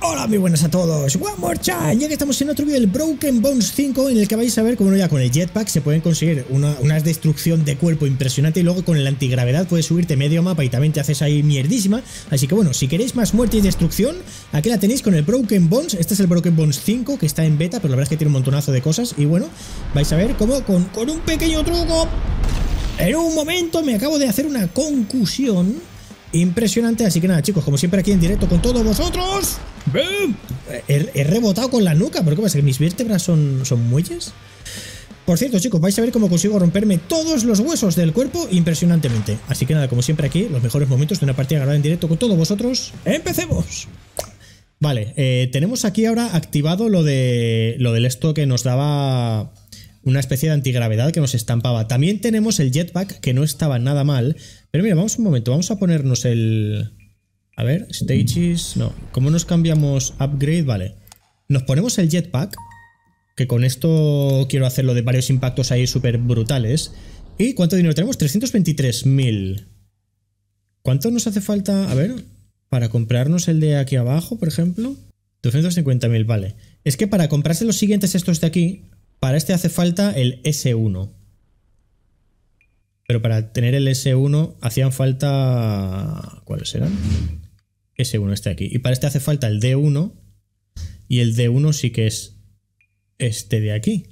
Hola, muy buenas a todos. One more time. Ya que estamos en otro vídeo del Broken Bones 5, en el que vais a ver cómo ya con el jetpack se pueden conseguir una, destrucción de cuerpo impresionante y luego con la antigravedad puedes subirte medio mapa y también te haces ahí mierdísima. Así que bueno, si queréis más muerte y destrucción, aquí la tenéis con el Broken Bones. Este es el Broken Bones 5 que está en beta, pero la verdad es que tiene un montonazo de cosas. Y bueno, vais a ver cómo con, con un pequeño truco... En un momento me acabo de hacer una concusión impresionante. Así que nada, chicos, como siempre aquí en directo con todos vosotros. He, rebotado con la nuca, ¿por ¿qué pasa? ¿Que mis vértebras son, son muelles? Por cierto, chicos, vais a ver cómo consigo romperme todos los huesos del cuerpo impresionantemente. Así que nada, como siempre aquí, los mejores momentos de una partida grabada en directo con todos vosotros. ¡Empecemos! Vale, eh, tenemos aquí ahora activado lo, de, lo del esto que nos daba una especie de antigravedad que nos estampaba. También tenemos el jetpack, que no estaba nada mal. Pero mira, vamos un momento, vamos a ponernos el... A ver, stages... No, ¿cómo nos cambiamos upgrade? Vale. Nos ponemos el jetpack, que con esto quiero hacerlo de varios impactos ahí súper brutales. ¿Y cuánto dinero tenemos? 323.000. ¿Cuánto nos hace falta? A ver, para comprarnos el de aquí abajo, por ejemplo. 250.000, vale. Es que para comprarse los siguientes estos de aquí, para este hace falta el S1. Pero para tener el S1 hacían falta... ¿Cuáles eran? S1 este aquí. Y para este hace falta el D1. Y el D1 sí que es este de aquí.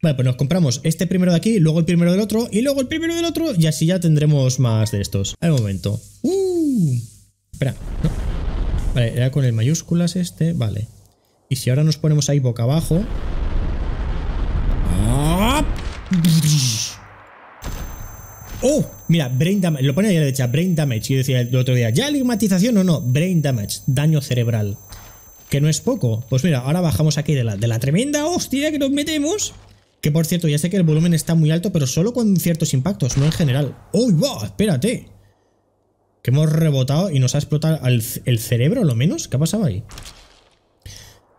Vale, pues nos compramos este primero de aquí, luego el primero del otro, y luego el primero del otro, y así ya tendremos más de estos. Al momento. ¡Uh! Espera, Vale, era con el mayúsculas este, vale. Y si ahora nos ponemos ahí boca abajo, ¡Oh! Mira, Brain Damage. Lo pone ahí a la derecha, Brain Damage. Y decía el otro día, ¿ya ligmatización o no? Brain Damage, daño cerebral. Que no es poco. Pues mira, ahora bajamos aquí de la, de la tremenda hostia que nos metemos. Que por cierto, ya sé que el volumen está muy alto, pero solo con ciertos impactos, no en general. ¡Uy, ¡Oh, va! Espérate. Que hemos rebotado y nos ha explotado el, el cerebro, lo menos. ¿Qué ha pasado ahí?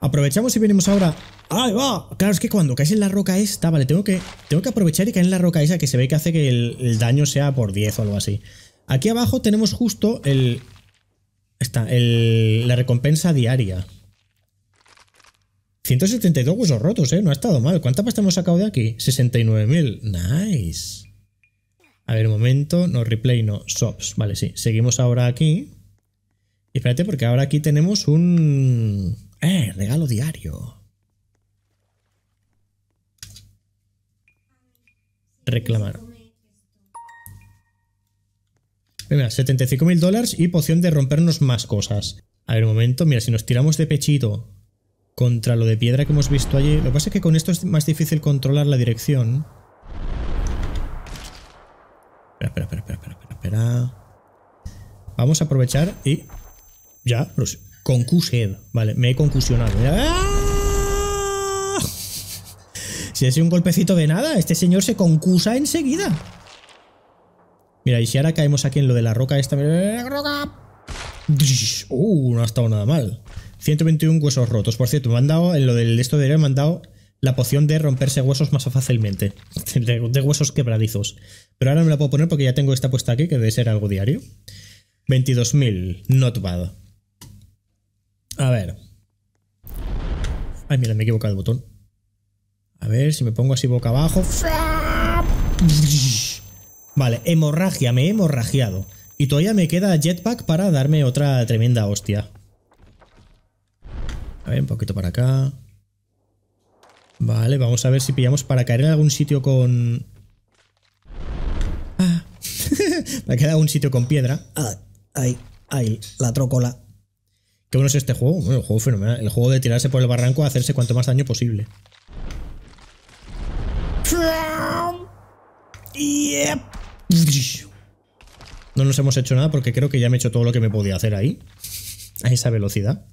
Aprovechamos y venimos ahora Ay va! Claro, es que cuando caes en la roca esta, vale, tengo que, tengo que aprovechar y caer en la roca esa que se ve que hace que el, daño sea por 10 o algo así. Aquí abajo tenemos justo el... Está, el, la recompensa diaria. 172 huesos rotos, ¿eh? No ha estado mal. ¿Cuánta pasta hemos sacado de aquí? 69.000. Nice. A ver, un momento. No, replay, no. Shops. Vale, sí. Seguimos ahora aquí. Y espérate, porque ahora aquí tenemos un... Eh, regalo diario. reclamar. Mira, 75 mil dólares y poción de rompernos más cosas. A ver, un momento, mira, si nos tiramos de pechito contra lo de piedra que hemos visto allí... Lo que pasa es que con esto es más difícil controlar la dirección. Espera, espera, espera, espera, espera, Vamos a aprovechar y... Ya, con e Vale, me he concusionado. ¡ah! Si es un golpecito de nada, este señor se concusa enseguida. Mira, y si ahora caemos aquí en lo de la roca esta... roca! ¡Uh! No ha estado nada mal. 121 huesos rotos. Por cierto, me han dado, en lo del esto de hoy, me han dado la poción de romperse huesos más fácilmente. De, huesos quebradizos. Pero ahora me la puedo poner porque ya tengo esta puesta aquí, que debe ser algo diario. 22.000. Not bad. A ver. Ay, mira, me he equivocado el botón. A ver, si me pongo así boca abajo. Vale, hemorragia, me he hemorragiado. Y todavía me queda jetpack para darme otra tremenda hostia. A ver, un poquito para acá. Vale, vamos a ver si pillamos para caer en algún sitio con... Ah. me queda algún sitio con piedra. ahí, ahí, la trócola. Qué bueno es este juego. el juego fenomenal. El juego de tirarse por el barranco a hacerse cuanto más daño posible. No nos hemos hecho nada porque creo que ya me he hecho todo lo que me podía hacer ahí. A esa velocidad.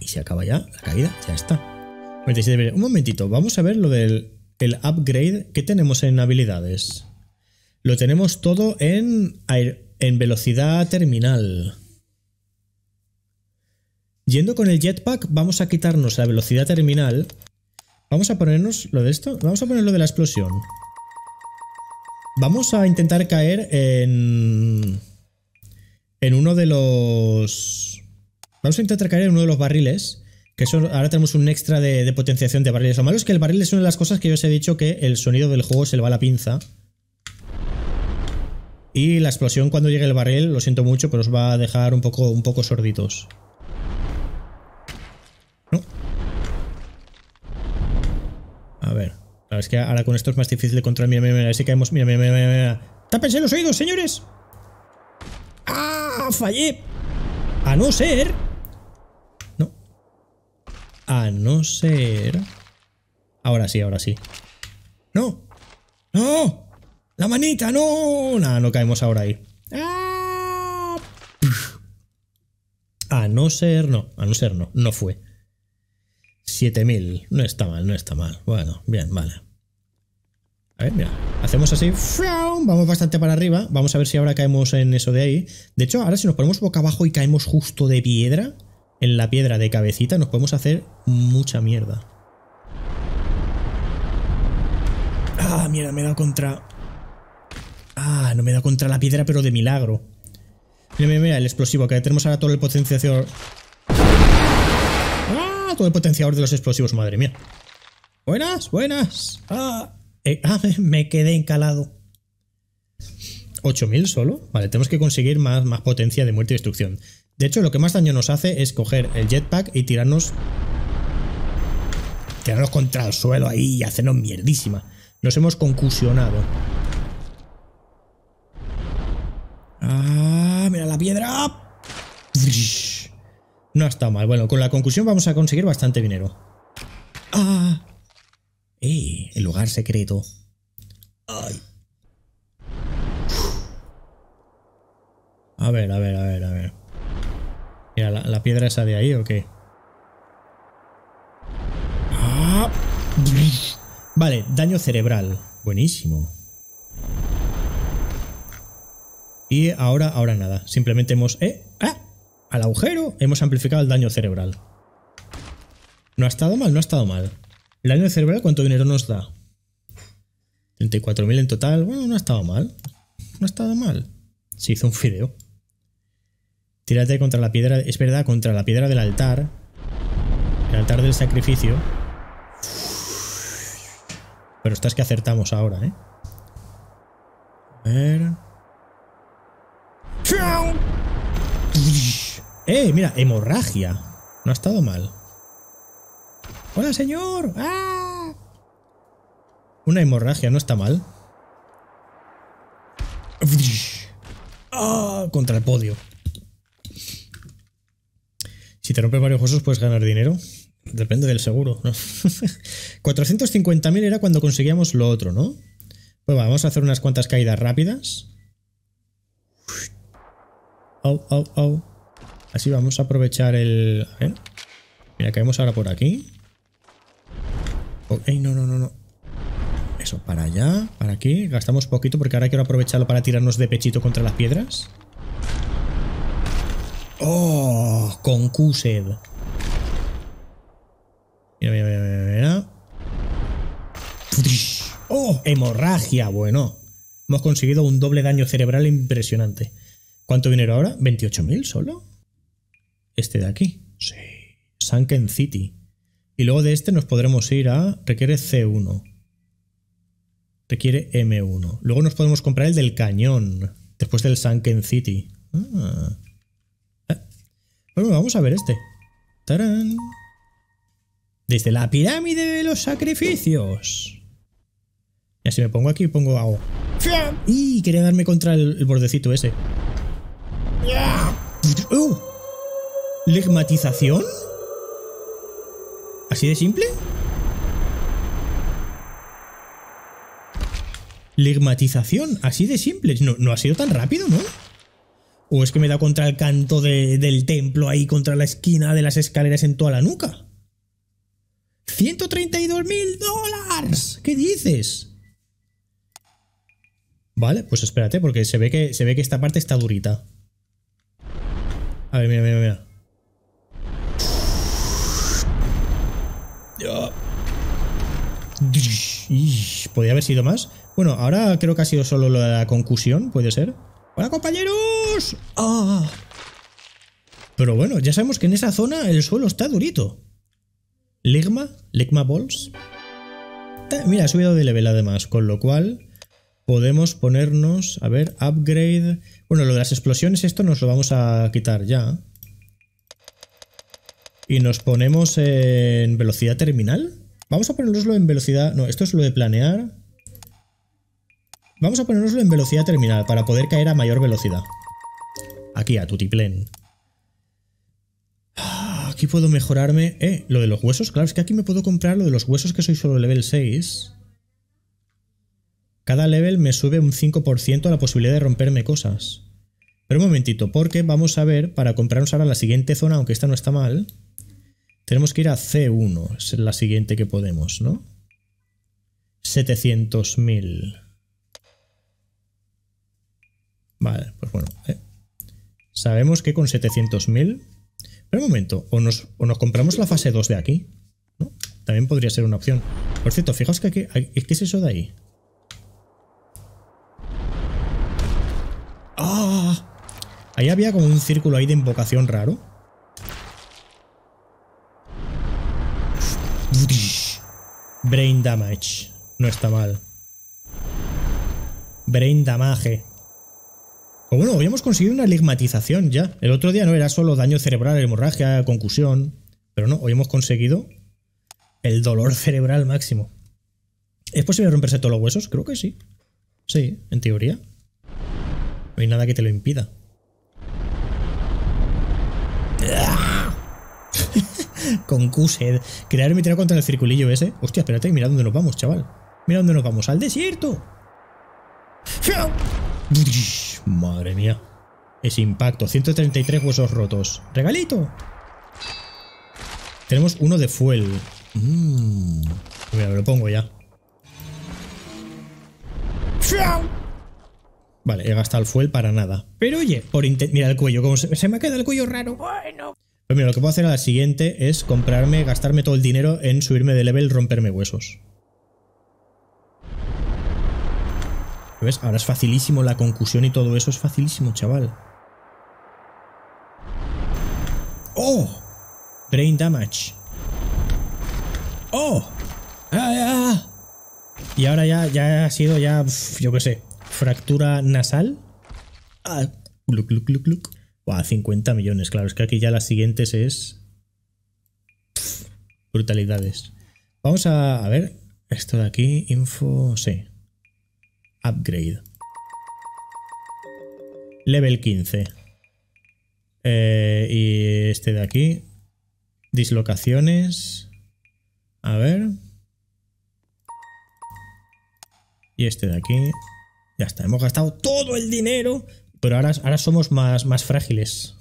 Y se acaba ya la caída. Ya está. Un momentito. Vamos a ver lo del upgrade. que tenemos en habilidades? Lo tenemos todo en, en velocidad terminal. Yendo con el jetpack, vamos a quitarnos la velocidad terminal. Vamos a ponernos lo de esto. Vamos a poner lo de la explosión. Vamos a intentar caer en... En uno de los... Vamos a intentar caer en uno de los barriles. Que ahora tenemos un extra de, potenciación de barriles. Lo malo es que el barril es una de las cosas que yo os he dicho que el sonido del juego se le va a la pinza. Y la explosión cuando llegue el barril, lo siento mucho, pero os va a dejar un poco, un poco sorditos. A ver. es que ahora con esto es más difícil de controlar. Mira, mira, mira. Así caemos. Mira, mira, mira, mira. ¡Tápense los oídos, señores! ¡Ah! ¡Fallé! A no ser... No. A no ser... Ahora sí, ahora sí. ¡No! ¡No! ¡La manita! ¡No! Nada, no caemos ahora ahí. ¡Ah! A no ser... No, a no ser no. No fue. 7000. No está mal, no está mal. Bueno, bien, vale. A ver, mira. Hacemos así. Vamos bastante para arriba. Vamos a ver si ahora caemos en eso de ahí. De hecho, ahora si nos ponemos boca abajo y caemos justo de piedra, en la piedra de cabecita, nos podemos hacer mucha mierda. Ah, mierda, me he dado contra... Ah, no me he dado contra la piedra, pero de milagro. Mira, mira, mira, el explosivo, que tenemos ahora todo el potenciador todo el potenciador de los explosivos, madre mía. Buenas, buenas. Ah, eh, ah me quedé encalado. 8000 solo. Vale, tenemos que conseguir más, más potencia de muerte y destrucción. De hecho, lo que más daño nos hace es coger el jetpack y tirarnos... Tirarnos contra el suelo ahí y hacernos mierdísima. Nos hemos concusionado. ¡Ah! ¡Mira la piedra! No está mal. Bueno, con la conclusión vamos a conseguir bastante dinero. ¡Ah! ¡Ey! El lugar secreto. ¡Ay! A ver, a ver, a ver, a ver. Mira, ¿la, piedra esa de ahí o qué? ¡Ah! Vale, daño cerebral. Buenísimo. Y ahora, ahora nada. Simplemente hemos... ¡Eh! ¡Ah! al agujero, hemos amplificado el daño cerebral. No ha estado mal, no ha estado mal. ¿El daño cerebral cuánto dinero nos da? 34.000 en total. Bueno, no ha estado mal. No ha estado mal. Se hizo un fideo. Tírate contra la piedra... Es verdad, contra la piedra del altar. El altar del sacrificio. Pero estás que acertamos ahora, ¿eh? A ver... ¡Eh! Mira, hemorragia. No ha estado mal. ¡Hola, señor! ¡Ah! Una hemorragia, no está mal. ¡Ah! Contra el podio. Si te rompes varios huesos, puedes ganar dinero. Depende del seguro, ¿no? 450.000 era cuando conseguíamos lo otro, ¿no? Pues vamos a hacer unas cuantas caídas rápidas. Au, au, au. Así vamos a aprovechar el... A Mira, caemos ahora por aquí. Oh, no, no, no, no. Eso, para allá, para aquí. Gastamos poquito porque ahora quiero aprovecharlo para tirarnos de pechito contra las piedras. ¡Oh! Con Mira, mira, mira, mira. ¡Oh! Hemorragia, bueno. Hemos conseguido un doble daño cerebral impresionante. ¿Cuánto dinero ahora? ¿28.000 solo? Este de aquí. Sí. Sunken City. Y luego de este nos podremos ir a... Requiere C1. Requiere M1. Luego nos podemos comprar el del cañón. Después del Sunken City. Ah. Ah. Bueno, vamos a ver este. ¡Tarán! Desde la pirámide de los sacrificios. Y así me pongo aquí y pongo ¡Fiam! ¡Y! Quería darme contra el, bordecito ese. ¡Uh! ¿Legmatización? ¿Así de simple? Legmatización, así de simple. No, no ha sido tan rápido, ¿no? ¿O es que me da contra el canto del templo ahí, contra la esquina de las escaleras en toda la nuca? ¡132 mil dólares! ¿Qué dices? Vale, pues espérate, porque se ve que, se ve que esta parte está durita. A ver, mira, mira, mira. Podría haber sido más. Bueno, ahora creo que ha sido solo la concusión, puede ser. ¡Hola, compañeros! Ah. Pero bueno, ya sabemos que en esa zona el suelo está durito. ¿Ligma? ¿Ligma Balls. Mira, ha subido de level además, con lo cual podemos ponernos, a ver, upgrade. Bueno, lo de las explosiones, esto nos lo vamos a quitar ya y nos ponemos en velocidad terminal. Vamos a ponernoslo en velocidad... No, esto es lo de planear. Vamos a ponernoslo en velocidad terminal para poder caer a mayor velocidad. Aquí, a tutiplén. Ah, aquí puedo mejorarme... Eh, lo de los huesos. Claro, es que aquí me puedo comprar lo de los huesos que soy solo level 6. Cada level me sube un 5% a la posibilidad de romperme cosas. Pero un momentito, porque vamos a ver, para comprarnos ahora la siguiente zona, aunque esta no está mal, tenemos que ir a C1, es la siguiente que podemos, ¿no? 700.000. Vale, pues bueno. Eh. Sabemos que con 700.000... Pero un momento, o nos, o nos, compramos la fase 2 de aquí, ¿no? También podría ser una opción. Por cierto, fijaos que aquí... ¿Qué es eso de ahí? ¡Ah! Ahí había como un círculo ahí de invocación raro. Brain damage. No está mal. Brain damage. O bueno, hemos conseguido una ligmatización ya. El otro día no era solo daño cerebral, hemorragia, concusión. Pero no, hoy hemos conseguido el dolor cerebral máximo. ¿Es posible romperse todos los huesos? Creo que sí. Sí, en teoría. No hay nada que te lo impida. con Qsed. Crear mi contra el circulillo ese. Hostia, espérate, mira dónde nos vamos, chaval. Mira dónde nos vamos. ¡Al desierto! Madre mía. Es impacto. 133 huesos rotos. ¡Regalito! Tenemos uno de fuel. Mm. Mira, me lo pongo ya. Vale, he gastado el fuel para nada. Pero oye, por Mira el cuello, como se, se me queda el cuello raro. Bueno. Pues mira, lo que puedo hacer a la siguiente es comprarme, gastarme todo el dinero en subirme de level, romperme huesos. ¿Ves? Ahora es facilísimo la concusión y todo eso es facilísimo, chaval. ¡Oh! Brain damage. ¡Oh! ¡Ah, ah! Y ahora ya, ya ha sido ya, yo qué sé, fractura nasal. ¡Ah! look, look, look. Buah, 50 millones, claro, es que aquí ya las siguientes es... brutalidades. Vamos a, a ver, esto de aquí, info, sí. Upgrade. Level 15. Eh, y este de aquí. Dislocaciones. A ver. Y este de aquí. Ya está, hemos gastado todo el dinero pero ahora, somos más, más frágiles.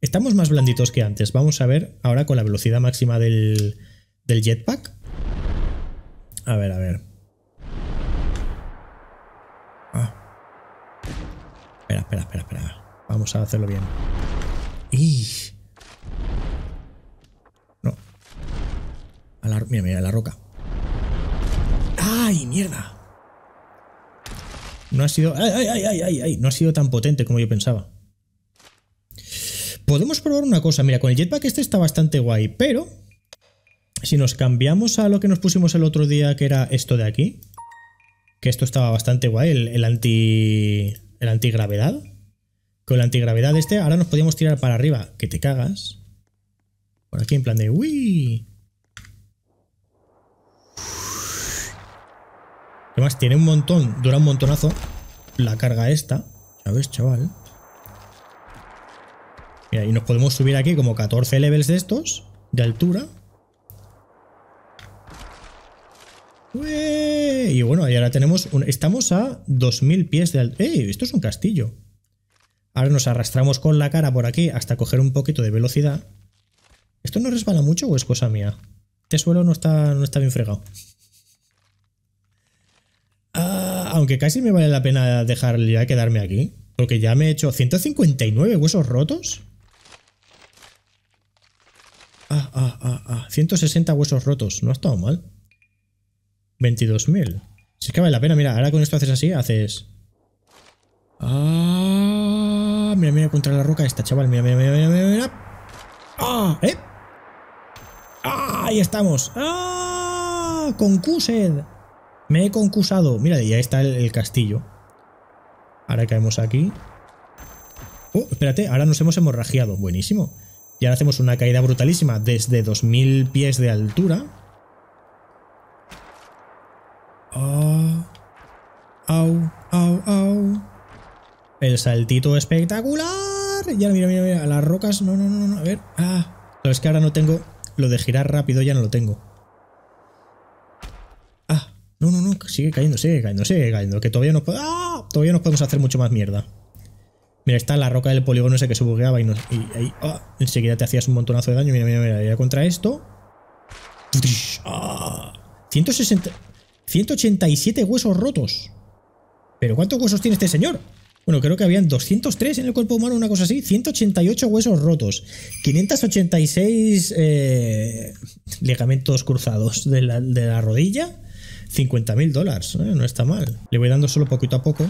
Estamos más blanditos que antes. Vamos a ver ahora con la velocidad máxima del, del jetpack. A ver, a ver. Ah. Espera, espera, espera, espera. Vamos a hacerlo bien. ¡Y! No. mira, mira, la roca. ¡Ay, mierda! No ha sido... No ha sido tan potente como yo pensaba. Podemos probar una cosa. Mira, con el jetpack este está bastante guay, pero... Si nos cambiamos a lo que nos pusimos el otro día, que era esto de aquí. Que esto estaba bastante guay, el, anti... El antigravedad. Con la antigravedad este, ahora nos podíamos tirar para arriba. Que te cagas. Por aquí en plan de... ¡Uy! Además, tiene un montón, dura un montonazo la carga esta. ¿Sabes, chaval? y nos podemos subir aquí como 14 levels de estos, de altura. y bueno, y ahora tenemos... estamos a 2000 pies de altura. ¡Eh! Esto es un castillo. Ahora nos arrastramos con la cara por aquí hasta coger un poquito de velocidad. ¿Esto no resbala mucho o es cosa mía? Este suelo no está, no está bien fregado aunque casi me vale la pena dejar ya quedarme aquí. Porque ya me he hecho 159 huesos rotos. Ah, ah, ah, ah. 160 huesos rotos. No ha estado mal. 22.000. Si es que vale la pena, mira, ahora con esto haces así, haces... Ah, mira, mira, contra la roca esta, chaval. Mira, mira, mira, mira, mira. Ah, ¿eh? Ah, ahí estamos. Ah, con q me he concusado. Mira, ya está el, castillo. Ahora caemos aquí. Oh, espérate, ahora nos hemos hemorragiado. Buenísimo. Y ahora hacemos una caída brutalísima desde 2000 pies de altura. Ah, au, au, au. El saltito espectacular. ya mira, mira, mira. Las rocas. No, no, no, no. A ver. Ah. Pero es que ahora no tengo. Lo de girar rápido ya no lo tengo. No, no, no, sigue cayendo, sigue cayendo, sigue cayendo. Que todavía nos, ¡ah! todavía nos podemos hacer mucho más mierda. Mira, está la roca del polígono ese que se bugueaba y, nos, ahí ¡ah! enseguida te hacías un montonazo de daño. Mira, mira, mira, contra esto. 160, ¡ah! 187 huesos rotos. ¿Pero cuántos huesos tiene este señor? Bueno, creo que habían 203 en el cuerpo humano, una cosa así. 188 huesos rotos. 586 eh, ligamentos cruzados de la, de la rodilla. 50.000 mil dólares, ¿eh? no está mal. Le voy dando solo poquito a poco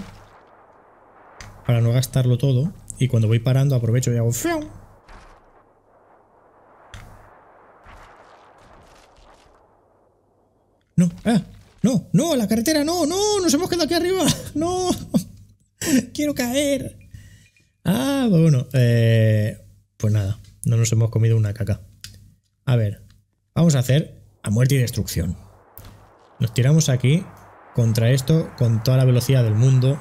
para no gastarlo todo. Y cuando voy parando aprovecho y hago... No, ah, no, no, la carretera, no, no, nos hemos quedado aquí arriba, no, quiero caer. Ah, pues bueno, eh, pues nada, no nos hemos comido una caca. A ver, vamos a hacer a muerte y destrucción. Nos tiramos aquí contra esto con toda la velocidad del mundo.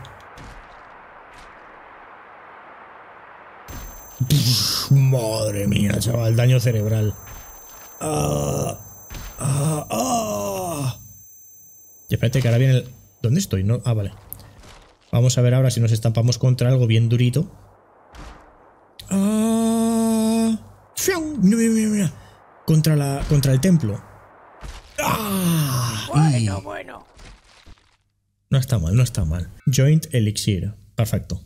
madre mía, chaval, daño cerebral. Ah, ah, ah. Y espérate que ahora viene el... ¿Dónde estoy? No, ah, vale. Vamos a ver ahora si nos estampamos contra algo bien durito. Contra, la, contra el templo. No está mal, no está mal. Joint Elixir. Perfecto.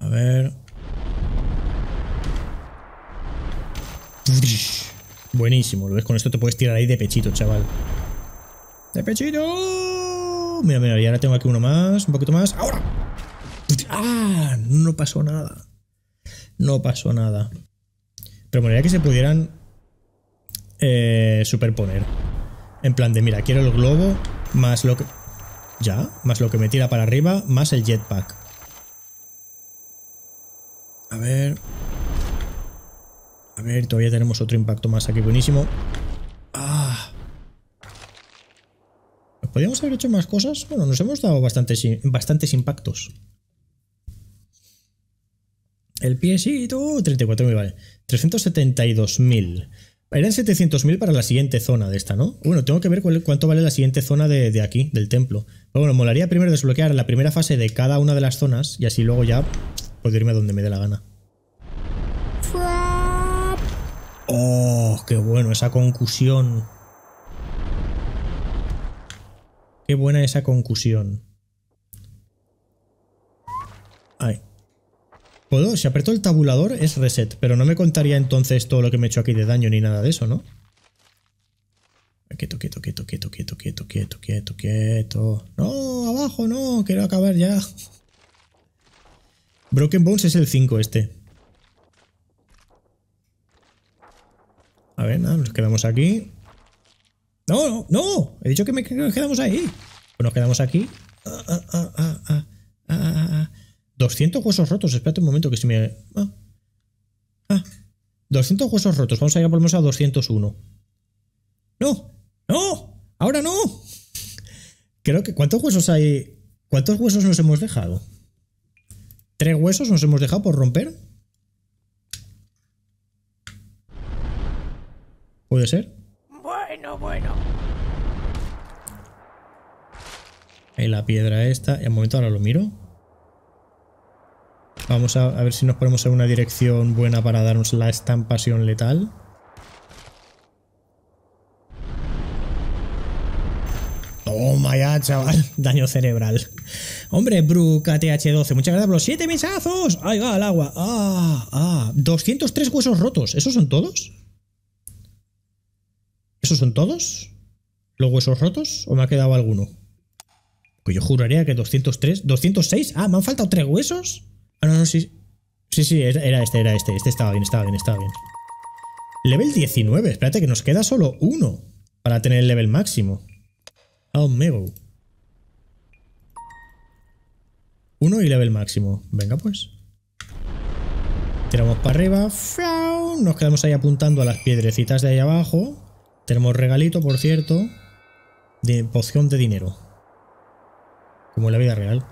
A ver. buenísimo, lo ves, con esto te puedes tirar ahí de pechito, chaval. ¡De pechito! Mira, mira, y ahora tengo aquí uno más, un poquito más. ¡Ahora! ¡Ah! No pasó nada. No pasó nada. Pero gustaría que se pudieran eh, superponer. En plan de, mira, quiero el globo, más lo que... Ya, más lo que me tira para arriba, más el jetpack. A ver... A ver, todavía tenemos otro impacto más aquí, buenísimo. Ah. ¿Podríamos haber hecho más cosas? Bueno, nos hemos dado bastantes, bastantes impactos. El piecito, 34.000, vale. 372.000. Eran 700.000 para la siguiente zona de esta, ¿no? Bueno, tengo que ver cuánto vale la siguiente zona de, aquí, del templo. Pero bueno, molaría primero desbloquear la primera fase de cada una de las zonas y así luego ya puedo irme a donde me dé la gana. ¡Oh, qué bueno esa concusión! ¡Qué buena esa concusión! ¿Puedo? Si aprieto el tabulador es reset, pero no me contaría entonces todo lo que me he hecho aquí de daño ni nada de eso, ¿no? Quieto, quieto, quieto, quieto, quieto, quieto, quieto, quieto, quieto. No, abajo, no, quiero acabar ya. Broken Bones es el 5 este. A ver, nada, nos quedamos aquí. No, no, no, he dicho que nos quedamos ahí. Pues nos quedamos aquí. Ah, ah, ah, ah. 200 huesos rotos, espérate un momento que se me... Ah. ah. 200 huesos rotos, vamos a ir a por lo a 201. No, no, ahora no. Creo que... ¿Cuántos huesos hay? ¿Cuántos huesos nos hemos dejado? ¿Tres huesos nos hemos dejado por romper? ¿Puede ser? Bueno, bueno. Ahí la piedra esta. Y al momento ahora lo miro. Vamos a, ver si nos ponemos en una dirección buena para darnos la estampación letal. Toma ya, chaval. Daño cerebral. Hombre, Bruca th 12 Muchas gracias por los 7 mesazos. Ahí va el agua. Ah, ah. 203 huesos rotos. ¿Esos son todos? ¿Esos son todos? ¿Los huesos rotos? ¿O me ha quedado alguno? Que pues yo juraría que 203. ¿206? Ah, ¿me han faltado tres huesos? Ah, no, no, sí. Sí, sí, era este, era este. Este estaba bien, estaba bien, estaba bien. Level 19. Espérate que nos queda solo uno para tener el level máximo. Oh, un Uno y level máximo. Venga, pues. Tiramos para arriba. Nos quedamos ahí apuntando a las piedrecitas de ahí abajo. Tenemos regalito, por cierto. De poción de dinero. Como en la vida real.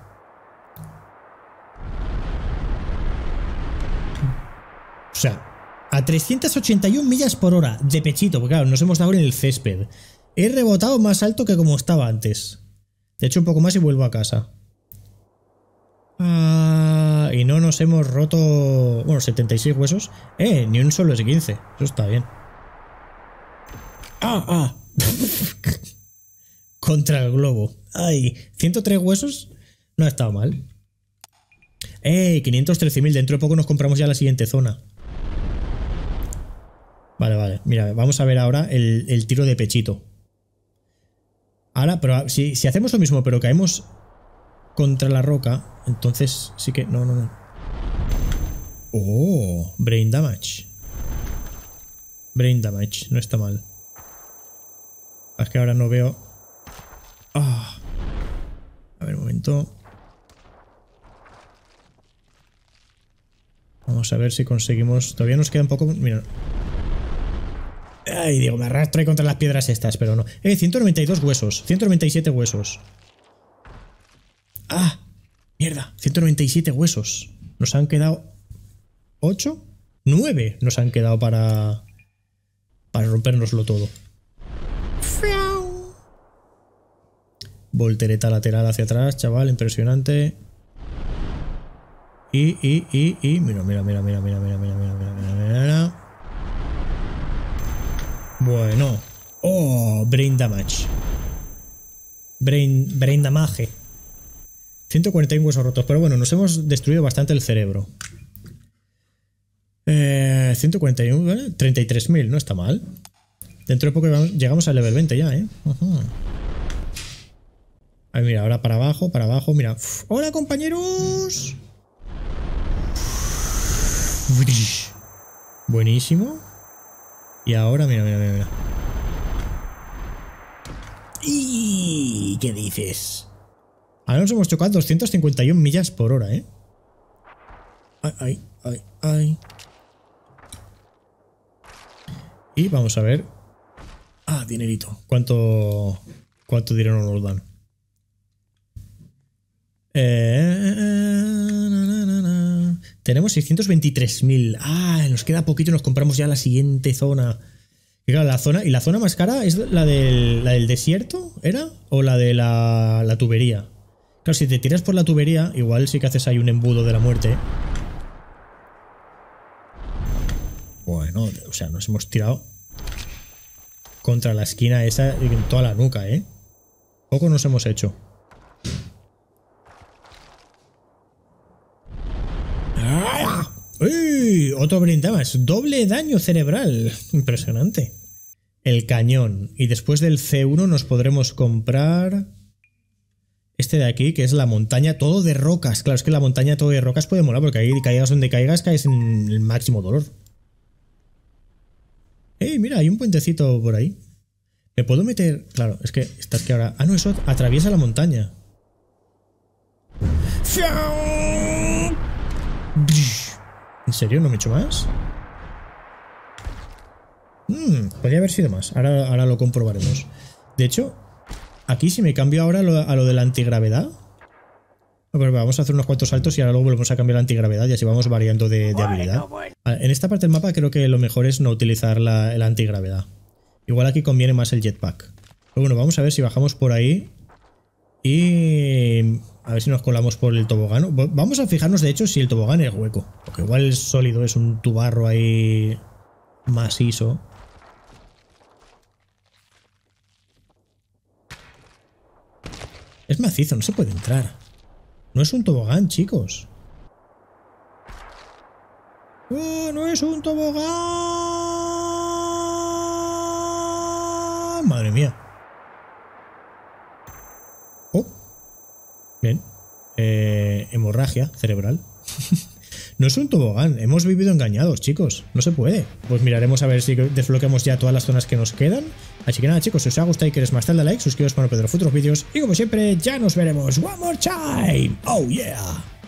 a 381 millas por hora, de pechito, porque claro, nos hemos dado en el césped. He rebotado más alto que como estaba antes. De hecho, un poco más y vuelvo a casa. Ah, y no nos hemos roto... Bueno, 76 huesos. Eh, ni un solo es 15. Eso está bien. Ah, ah. Contra el globo. Ay, 103 huesos. No ha estado mal. Eh, 513.000. Dentro de poco nos compramos ya la siguiente zona. Vale, vale. Mira, vamos a ver ahora el, el tiro de pechito. Ahora, pero si, si, hacemos lo mismo, pero caemos contra la roca, entonces sí que... No, no, no. Oh, brain damage. Brain damage, no está mal. Es que ahora no veo... Ah. A ver, un momento. Vamos a ver si conseguimos... Todavía nos queda un poco... Mira, Ay, digo, me arrastro ahí contra las piedras estas, pero no. Eh, 192 huesos. 197 huesos. ¡Ah! Mierda, 197 huesos. Nos han quedado... ¿8? 9 nos han quedado para... Para rompernoslo todo. Voltereta lateral hacia atrás, chaval, impresionante. Y, y, y, y... Mira, mira, mira, mira, mira, mira, mira, mira, mira, mira, mira. Bueno. Oh, Brain Damage. Brain, brain Damage. 141 huesos rotos. Pero bueno, nos hemos destruido bastante el cerebro. Eh, 141, ¿eh? 33.000, no está mal. Dentro de poco llegamos al level 20 ya, ¿eh? Ajá. mira, ahora para abajo, para abajo, mira. ¡Hola, compañeros! Buenísimo. Y ahora, mira, mira, mira, mira. ¿Y qué dices? Ahora nos hemos chocado 251 millas por hora, ¿eh? Ay, ay, ay, ay. Y vamos a ver. Ah, dinerito. ¿Cuánto, cuánto dinero nos dan? Eh... Tenemos 623.000. Ah, nos queda poquito y nos compramos ya la siguiente zona. Y la zona, ¿y la zona más cara es la del, desierto, era? ¿O la de la, tubería? Claro, si te tiras por la tubería, igual sí que haces ahí un embudo de la muerte. ¿eh? Bueno, o sea, nos hemos tirado contra la esquina esa en toda la nuca, ¿eh? Poco nos hemos hecho. ¡Uy! Otro brindamas! Doble daño cerebral. Impresionante. El cañón. Y después del C1 nos podremos comprar este de aquí, que es la montaña todo de rocas. Claro, es que la montaña todo de rocas puede molar, porque ahí caigas donde caigas, caes en el máximo dolor. ¡Ey, eh, mira! Hay un puentecito por ahí. ¿Me puedo meter...? Claro, es que estás que ahora... Ah, no, eso atraviesa la montaña. ¡Fiau! ¿En serio? ¿No me he hecho más? Hmm, podría haber sido más. Ahora, ahora lo comprobaremos. De hecho, aquí si me cambio ahora a lo de la antigravedad... vamos a hacer unos cuantos saltos y ahora luego volvemos a cambiar la antigravedad y así vamos variando de, habilidad. En esta parte del mapa creo que lo mejor es no utilizar la, la antigravedad. Igual aquí conviene más el jetpack. Pero bueno, vamos a ver si bajamos por ahí y a ver si nos colamos por el tobogán. Vamos a fijarnos, de hecho, si el tobogán es hueco. Porque igual el sólido es un tubarro ahí macizo. Es macizo, no se puede entrar. No es un tobogán, chicos. ¡Oh, no es un tobogán! Madre mía. Bien. Eh, hemorragia cerebral. no es un tobogán, hemos vivido engañados, chicos. No se puede. Pues miraremos a ver si desbloqueamos ya todas las zonas que nos quedan. Así que nada, chicos, si os ha gustado y queréis más, dale like, suscribiros para no perder futuros vídeos. Y como siempre, ya nos veremos. One more time. Oh yeah.